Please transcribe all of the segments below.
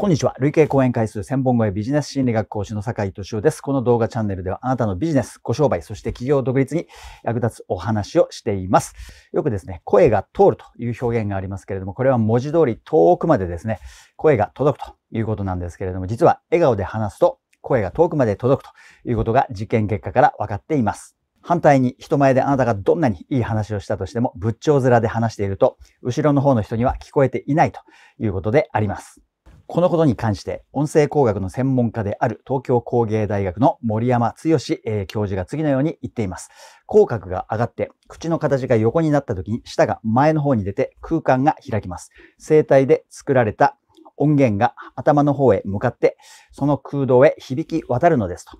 こんにちは。累計講演回数1000本超えビジネス心理学講師の坂井敏夫です。この動画チャンネルではあなたのビジネス、ご商売、そして企業独立に役立つお話をしています。よくですね、声が通るという表現がありますけれども、これは文字通り遠くまでですね、声が届くということなんですけれども、実は笑顔で話すと声が遠くまで届くということが実験結果から分かっています。反対に人前であなたがどんなにいい話をしたとしても仏頂面で話していると後ろの方の人には聞こえていないということであります。このことに関して、音声工学の専門家である東京工芸大学の森山剛、えー、教授が次のように言っています。口角が上がって、口の形が横になった時に舌が前の方に出て空間が開きます。声帯で作られた音源が頭の方へ向かって、その空洞へ響き渡るのです。と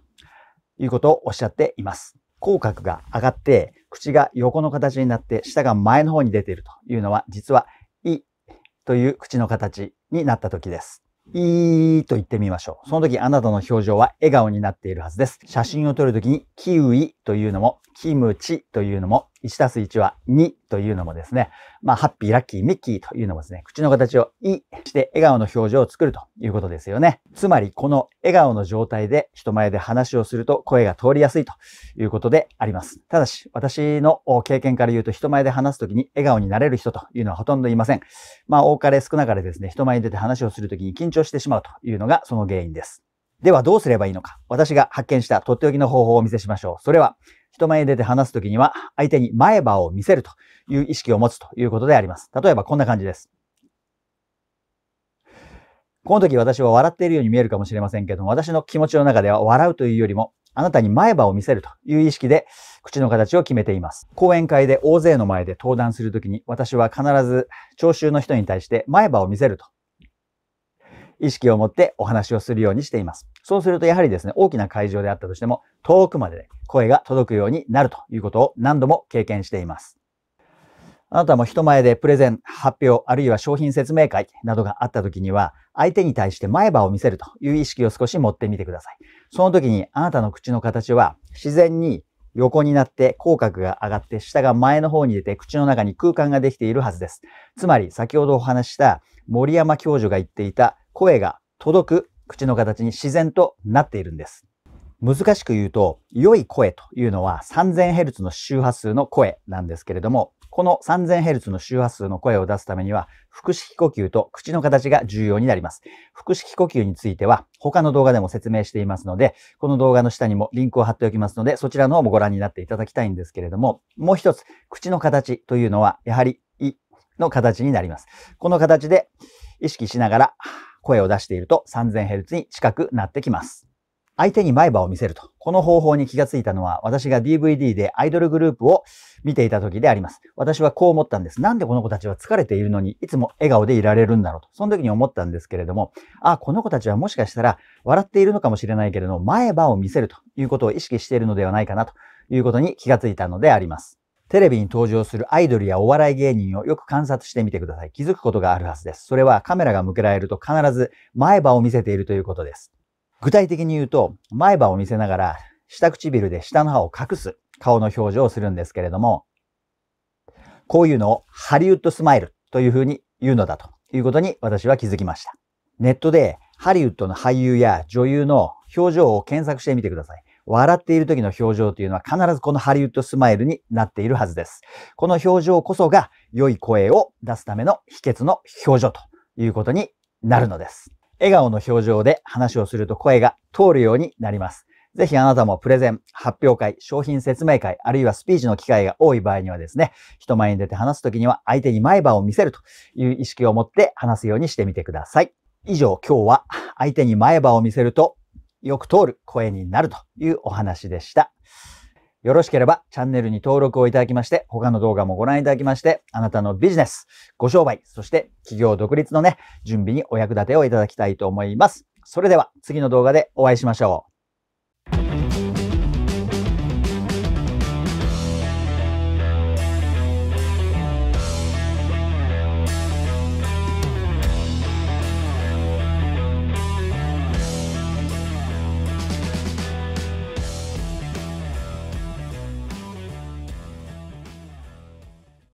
いうことをおっしゃっています。口角が上がって、口が横の形になって舌が前の方に出ているというのは、実は、いという口の形になった時です。いーと言ってみましょう。その時あなたの表情は笑顔になっているはずです。写真を撮るときにキウイというのも、キムチというのも、1たす1は2というのもですね、まあ、ハッピー、ラッキー、ミッキーというのもですね、口の形をいして笑顔の表情を作るということですよね。つまり、この笑顔の状態で人前で話をすると声が通りやすいということであります。ただし、私の経験から言うと、人前で話すときに笑顔になれる人というのはほとんどいません。まあ、多かれ少なかれですね、人前に出て話をするときに緊張してしまうというのがその原因です。ではどうすればいいのか私が発見したとっておきの方法をお見せしましょう。それは、人前に出て話すときには、相手に前歯を見せるという意識を持つということであります。例えばこんな感じです。この時私は笑っているように見えるかもしれませんけども、私の気持ちの中では笑うというよりも、あなたに前歯を見せるという意識で口の形を決めています。講演会で大勢の前で登壇するときに、私は必ず聴衆の人に対して前歯を見せると意識を持ってお話をするようにしています。そうするとやはりですね、大きな会場であったとしても、遠くまで声が届くようになるということを何度も経験しています。あなたも人前でプレゼン、発表、あるいは商品説明会などがあった時には、相手に対して前歯を見せるという意識を少し持ってみてください。その時にあなたの口の形は自然に横になって口角が上がって下が前の方に出て口の中に空間ができているはずです。つまり先ほどお話した森山教授が言っていた声が届く口の形に自然となっているんです。難しく言うと、良い声というのは 3000Hz の周波数の声なんですけれども、この 3000Hz の周波数の声を出すためには、腹式呼吸と口の形が重要になります。腹式呼吸については、他の動画でも説明していますので、この動画の下にもリンクを貼っておきますので、そちらの方もご覧になっていただきたいんですけれども、もう一つ、口の形というのは、やはり、いの形になります。この形で意識しながら、声を出していると 3000Hz に近くなってきます。相手に前歯を見せると。この方法に気がついたのは、私が DVD でアイドルグループを見ていた時であります。私はこう思ったんです。なんでこの子たちは疲れているのに、いつも笑顔でいられるんだろうと。その時に思ったんですけれども、あ、この子たちはもしかしたら笑っているのかもしれないけれども、前歯を見せるということを意識しているのではないかなということに気がついたのであります。テレビに登場するアイドルやお笑い芸人をよく観察してみてください。気づくことがあるはずです。それはカメラが向けられると必ず前歯を見せているということです。具体的に言うと、前歯を見せながら下唇で下の歯を隠す顔の表情をするんですけれども、こういうのをハリウッドスマイルというふうに言うのだということに私は気づきました。ネットでハリウッドの俳優や女優の表情を検索してみてください。笑っている時の表情というのは必ずこのハリウッドスマイルになっているはずです。この表情こそが良い声を出すための秘訣の表情ということになるのです。笑顔の表情で話をすると声が通るようになります。ぜひあなたもプレゼン、発表会、商品説明会、あるいはスピーチの機会が多い場合にはですね、人前に出て話すときには相手に前歯を見せるという意識を持って話すようにしてみてください。以上、今日は相手に前歯を見せるとよく通る声になるというお話でした。よろしければチャンネルに登録をいただきまして、他の動画もご覧いただきまして、あなたのビジネス、ご商売、そして企業独立のね、準備にお役立てをいただきたいと思います。それでは次の動画でお会いしましょう。